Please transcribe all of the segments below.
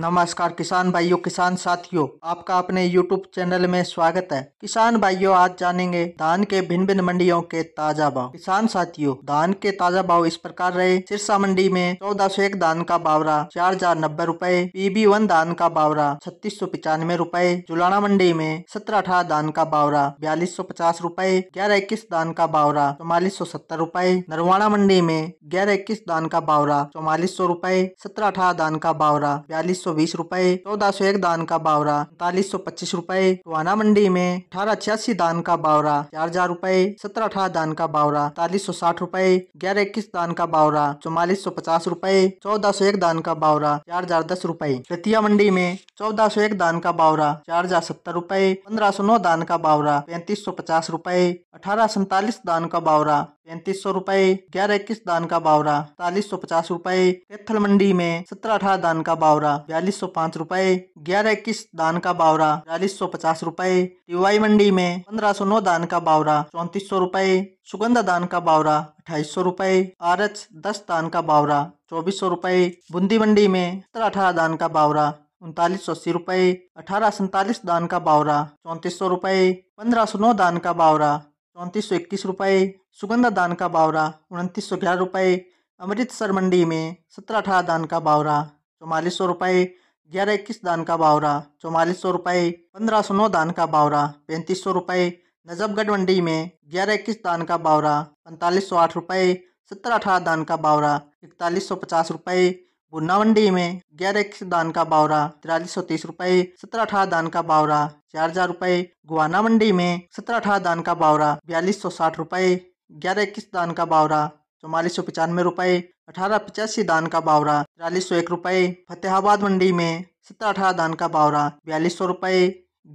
नमस्कार किसान भाइयों किसान साथियों आपका अपने YouTube चैनल में स्वागत है किसान भाइयों आज जानेंगे धान के भिन्न भिन्न मंडियों के ताजा भाव किसान साथियों धान के ताजा भाव इस प्रकार रहे सिरसा मंडी में चौदह सौ एक धान का बावरा चार हजार नब्बे रूपए पीबी वन धान का बावरा छत्तीस सौ पिचानवे रूपए जुलाना मंडी में सत्रह अठारह धान का बावरा बयालीस सौ पचास रूपए ग्यारह इक्कीस धान का बावरा चौवालीस सौ सत्तर रूपए नरवाना मंडी में ग्यारह इक्कीस धान का बावरा चौवालीस सौ रूपए सत्रह अठारह धान का बावरा बयालीस सौ बीस रूपए चौदह सौ एक दान का बावरा उनतालीस सौ पच्चीस रूपए सुहाना मंडी में अठारह छियासी दान का बावरा चार हजार रूपए सत्रह अठारह दान का बावरा तालीस सौ साठ रूपए ग्यारह इक्कीस दान का बावरा चौवालीस सौ पचास रूपए चौदह सौ एक दान का बावरा चार हजार दस रूपए तृतीय मंडी में चौदह सौ एक दान का बावरा चार हजार सत्तर रूपए पंद्रह सौ नौ दान का बावरा पैंतीस सौ पचास रूपए अठारह सैतालीस दान का बावरा पैंतीस सौ रूपए ग्यारह इक्कीस दान का बावरा तालीस सौ पचास रूपए कैथल मंडी में सत्रह अठारह दान का बावरा बयालीस सौ पाँच रूपए ग्यारह इक्कीस दान का बावरा बयालीस सौ पचास रूपए टीवाई मंडी में पंद्रह सौ नौ दान का बावरा चौंतीस सौ रूपए सुगंधा दान का बावरा अठाईस सौ रूपए आर एच दस दान का बावरा चौबीस सौ रूपए बूंदी मंडी में सत्रह अठारह दान का बावरा उनतालीस सौ अस्सी रूपए अठारह सैतालीस दान का बावरा चौंतीस सौ रूपए पंद्रह सौ नौ दान का बावरा चौंतीस सौ इक्कीस रुपये सुगंधा दान का बावरा उनतीस सौ ग्यारह रुपये अमृतसर मंडी में सत्रह अठारह दान का बावरा चौवालीस सौ रुपये ग्यारह इक्कीस दान का बावरा चौवालीस सौ रुपये पंद्रह सौ नौ दान का बावरा पैंतीस सौ रुपये नजफगढ़ मंडी में ग्यारह इक्कीस दान का बावरा पैंतालीस सौ आठ रुपये सत्रह अठारह दान का बावरा इकतालीस सौ पचास रुपये बुन्ना मंडी में ग्यारह इक्कीस दान का बावरा तिरालीस सौ तीस रुपए सत्रह अठारह दान का बावरा चार हजार रुपए गुआना मंडी में सत्रह अठारह दान का बावरा बयालीस सौ साठ रुपए ग्यारह इक्कीस दान का बावरा चौवालीस सौ पचानवे रुपए अठारह पचासी दान का बावरा तिरालीस सौ एक रुपए फतेहाबाद मंडी में सत्रह अठारह दान का बावरा बयालीस सौ रुपए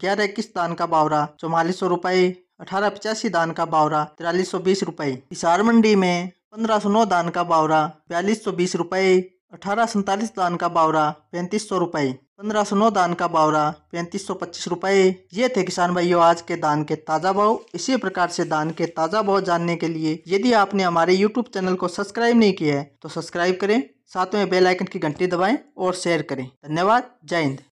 ग्यारह इक्कीस दान का बावरा चौवालीस सौ रुपए अठारह पचासी दान का बावरा तिरालीस सौ बीस रुपए हिसार मंडी में पंद्रह सौ नौ दान का बावरा बयालीस सौ बीस रुपए अठारह सैंतालीस दान का बावरा पैंतीस सौ रुपये पंद्रह सौ नौ दान का बावरा पैंतीस सौ पच्चीस रुपये ये थे किसान भाइयों आज के दान के ताज़ा भाव इसी प्रकार से दान के ताज़ा भाव जानने के लिए यदि आपने हमारे यूट्यूब चैनल को सब्सक्राइब नहीं किया है तो सब्सक्राइब करें साथ में बेल आइकन की घंटी दबाएं और शेयर करें धन्यवाद जय हिंद